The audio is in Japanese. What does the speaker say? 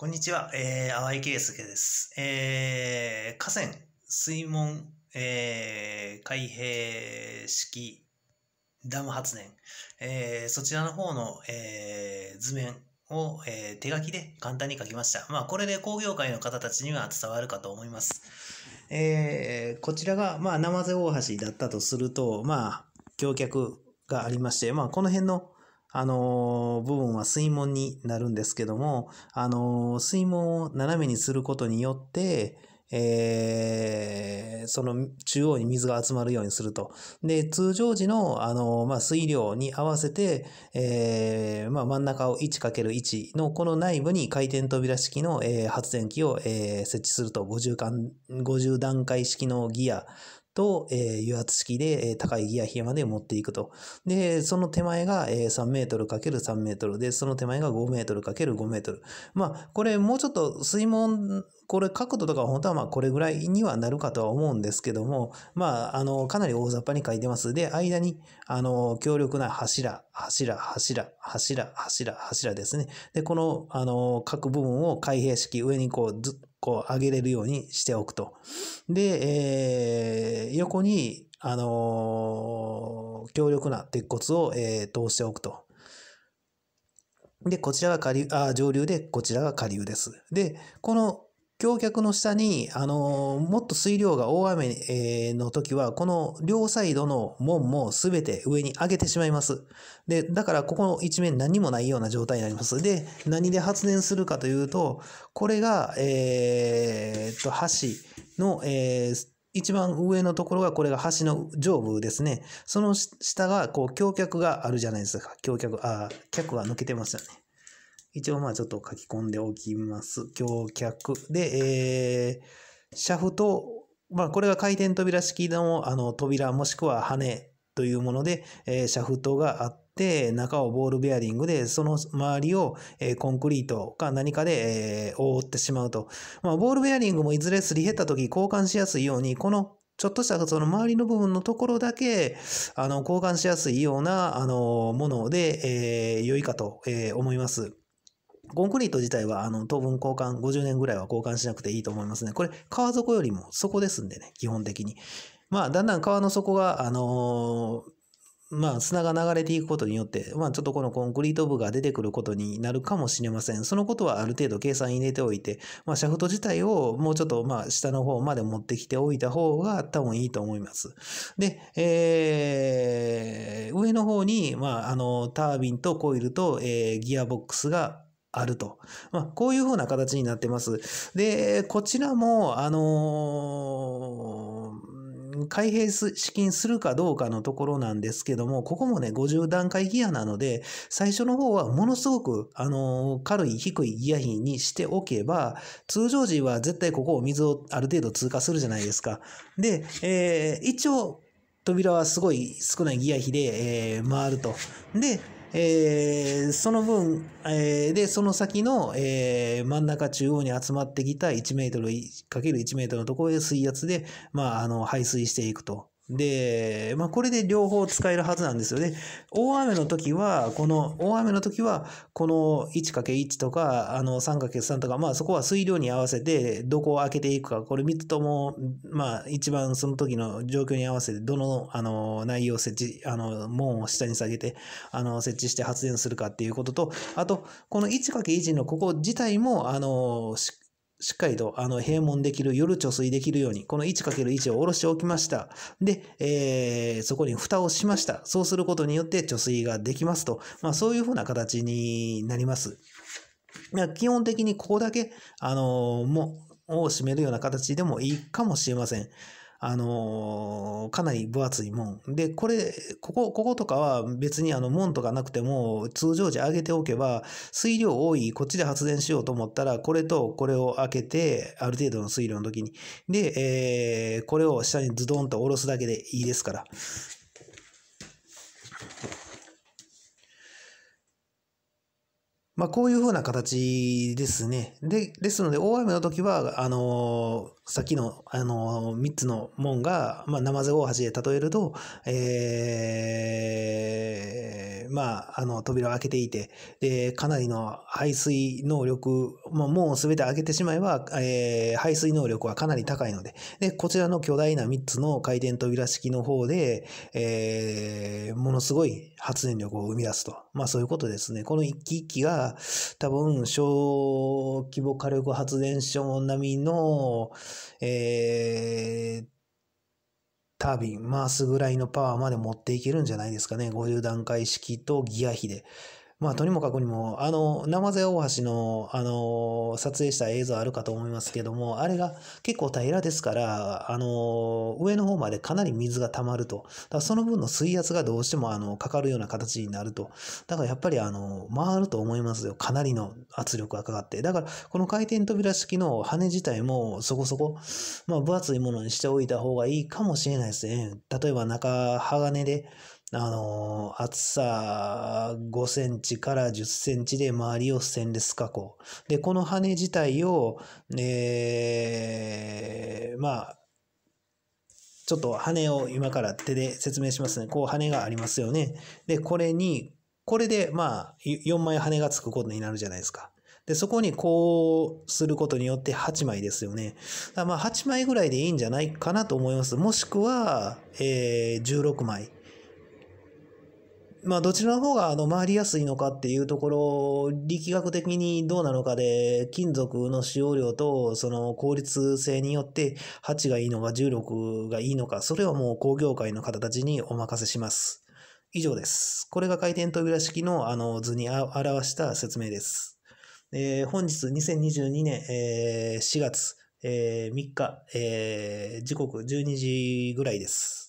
こんにちは、えー、淡井圭介です。えー、河川、水門、えー、開閉式、ダム発電、えー、そちらの方の、えー、図面を、えー、手書きで簡単に書きました。まあ、これで工業界の方たちには伝わるかと思います。えー、こちらが、まあ、生瀬大橋だったとすると、まあ、橋脚がありまして、まあ、この辺の、あの、部分は水門になるんですけども、あの、水門を斜めにすることによって、えー、その中央に水が集まるようにすると。で、通常時の、あの、まあ、水量に合わせて、えー、まあ、真ん中を 1×1 のこの内部に回転扉式の、えー、発電機を、えー、設置すると、50, 50段階式のギアと、えー、油圧式で、えー、高いギア比まで持っていくと。で、その手前が、えー、3メートル ×3 メートルで、その手前が5メートル ×5 メートル。まあ、これもうちょっと水門、これ角度とか本当はまあこれぐらいにはなるかとは思うんですけども、まあ、あの、かなり大雑把に書いてます。で、間に、あの、強力な柱、柱、柱、柱、柱、柱ですね。で、この、あの、各部分を開閉式、上にこう、ず、こう上げれるようにしておくと。で、えー、横に、あのー、強力な鉄骨を、えー、通しておくと。で、こちらが下流、あ上流で、こちらが下流です。で、この橋脚の下に、あのもっと水量が大雨の時は、この両サイドの門もすべて上に上げてしまいます。で、だからここの一面何もないような状態になります。で、何で発電するかというと、これが、えー、っと、橋の、えー、一番上のところがこれが橋の上部ですね。その下が、こう、橋脚があるじゃないですか。橋脚、あ、脚が抜けてますよね。一応まあちょっと書き込んでおきます。橋脚。で、えー、シャフト、まあこれが回転扉式のあの扉もしくは羽というもので、えー、シャフトがあって、中をボールベアリングで、その周りを、えー、コンクリートか何かで、えー、覆ってしまうと。まあ、ボールベアリングもいずれすり減った時交換しやすいように、このちょっとしたその周りの部分のところだけ、あの、交換しやすいような、あの、もので、えー、良いかと、えー、思います。コンクリート自体は、あの、当分交換、50年ぐらいは交換しなくていいと思いますね。これ、川底よりも底ですんでね、基本的に。まあ、だんだん川の底が、あのーまあ、砂が流れていくことによって、まあ、ちょっとこのコンクリート部が出てくることになるかもしれません。そのことはある程度計算入れておいて、まあ、シャフト自体をもうちょっと、まあ、下の方まで持ってきておいた方が多分いいと思います。で、えー、上の方に、まあ、あの、タービンとコイルと、えー、ギアボックスがあると。まあ、こういうふうな形になってます。で、こちらも、あのー、開閉資金するかどうかのところなんですけども、ここもね、50段階ギアなので、最初の方はものすごく、あのー、軽い低いギア比にしておけば、通常時は絶対ここを水をある程度通過するじゃないですか。で、えー、一応、扉はすごい少ないギア比で、えー、回ると。で、えー、その分、えー、で、その先の、えー、真ん中中央に集まってきた1メートル ×1 メートルのところへ水圧で、まあ、あの、排水していくと。で、まあ、これで両方使えるはずなんですよね。大雨の時は、この、大雨の時は、この 1×1 とか、あの 3×3 とか、まあ、そこは水量に合わせて、どこを開けていくか、これ3つとも、まあ、一番その時の状況に合わせて、どの、あの、内容を設置、あの、門を下に下げて、あの、設置して発電するかっていうことと、あと、この 1×1 のここ自体も、あの、しっかりと、あの、閉門できる、夜貯水できるように、この 1×1 を下ろしておきました。で、えー、そこに蓋をしました。そうすることによって貯水ができますと。まあ、そういうふうな形になります。基本的にここだけ、あのー、も、を閉めるような形でもいいかもしれません。あのー、かなり分厚い門。で、これ、ここ、こことかは別にあの門とかなくても、通常時上げておけば、水量多い、こっちで発電しようと思ったら、これとこれを開けて、ある程度の水量の時に。で、えー、これを下にズドンと下ろすだけでいいですから。まあ、こういうふうな形ですね。で、ですので、大雨の時は、あのー、さっきの、あのー、つの門が、まあ、生瀬大橋で例えると、えー、まあ、あの、扉を開けていて、で、かなりの排水能力、まあ、門を全て開けてしまえば、えー、排水能力はかなり高いので、で、こちらの巨大な三つの回転扉式の方で、えー、ものすごい発電力を生み出すと。まあ、そういうことですね。この一機一機が、多分、小規模火力発電所並みの、えー、タービン回すぐらいのパワーまで持っていけるんじゃないですかね。50段階式とギア比で。まあ、とにもかくにも、あの、生瀬大橋の、あの、撮影した映像あるかと思いますけども、あれが結構平らですから、あの、上の方までかなり水が溜まると。だその分の水圧がどうしても、あの、かかるような形になると。だからやっぱり、あの、回ると思いますよ。かなりの圧力がかかって。だから、この回転扉式の羽自体もそこそこ、まあ、分厚いものにしておいた方がいいかもしれないですね。例えば中、鋼で、あのー、厚さ5センチから10センチで周りをステンレス加工。で、この羽自体を、えー、まあ、ちょっと羽を今から手で説明しますね。こう羽がありますよね。で、これに、これでまあ4枚羽がつくことになるじゃないですか。で、そこにこうすることによって8枚ですよね。まあ8枚ぐらいでいいんじゃないかなと思います。もしくは、えー、16枚。まあ、どちらの方があの回りやすいのかっていうところ、力学的にどうなのかで、金属の使用量とその効率性によって、8がいいのか重力がいいのか、それはもう工業界の方たちにお任せします。以上です。これが回転扉式のあの図に表した説明です。えー、本日2022年、えー、4月、えー、3日、えー、時刻12時ぐらいです。